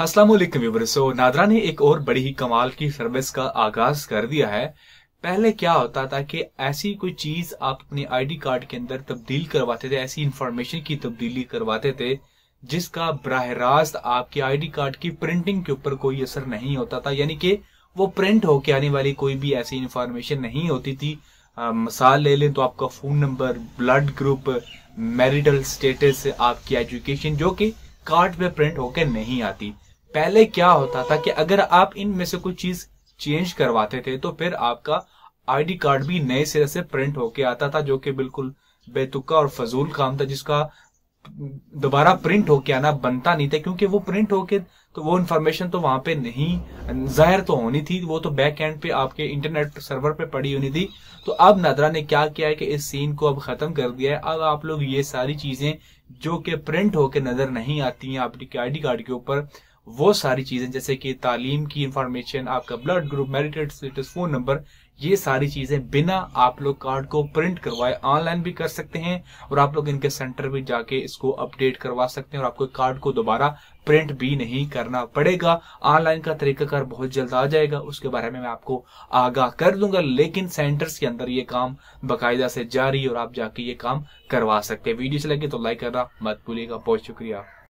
अस्सलाम वालेकुम सो नादरा ने एक और बड़ी ही कमाल की सर्विस का आगाज कर दिया है पहले क्या होता था कि ऐसी कोई चीज आप अपने आईडी कार्ड के अंदर तब्दील करवाते थे ऐसी इंफॉर्मेशन की तब्दीली करवाते थे जिसका बरह रास्त आपके आईडी कार्ड की प्रिंटिंग के ऊपर कोई असर नहीं होता था यानी कि वो प्रिंट होके आने वाली कोई भी ऐसी इंफॉर्मेशन नहीं होती थी आ, मिसाल ले लें तो आपका phone number blood group marital status आपकी एजुकेशन जो कि कार्ड पे प्रिंट होकर नहीं आती पहले क्या होता था कि अगर आप इनमें से कोई चीज चेंज करवाते थे तो फिर आपका आईडी कार्ड भी नए सिरे से प्रिंट होके आता था जो कि बिल्कुल बेतुका और फजूल काम था जिसका दोबारा प्रिंट होके आना बनता नहीं था क्योंकि वो प्रिंट होके तो वो इन्फॉर्मेशन तो वहां पे नहीं जाहिर तो होनी थी वो तो बैक एंड पे आपके इंटरनेट सर्वर पे पड़ी होनी थी तो अब नदरा ने क्या किया है कि इस सीन को अब खत्म कर दिया है अब आप लोग ये सारी चीजें जो कि प्रिंट होके नजर नहीं आती हैं आपके आईडी कार्ड के ऊपर वो सारी चीज़ें जैसे कि तालीम की इंफॉर्मेशन आपका blood group marital status phone number ये सारी चीज़ें बिना आप लोग कार्ड को प्रिंट करवाए ऑनलाइन भी कर सकते हैं और आप लोग इनके सेंटर भी जाके इसको अपडेट करवा सकते हैं और आपको कार्ड को दोबारा प्रिंट भी नहीं करना पड़ेगा ऑनलाइन का तरीकाकार बहुत जल्द आ जाएगा उसके बारे में मैं आपको आगाह कर दूंगा लेकिन सेंटर्स के अंदर ये काम बाकायदा से जारी और आप जाके ये काम करवा सकते हैं वीडियो से लगे तो लाइक करना मत भूलिएगा बहुत शुक्रिया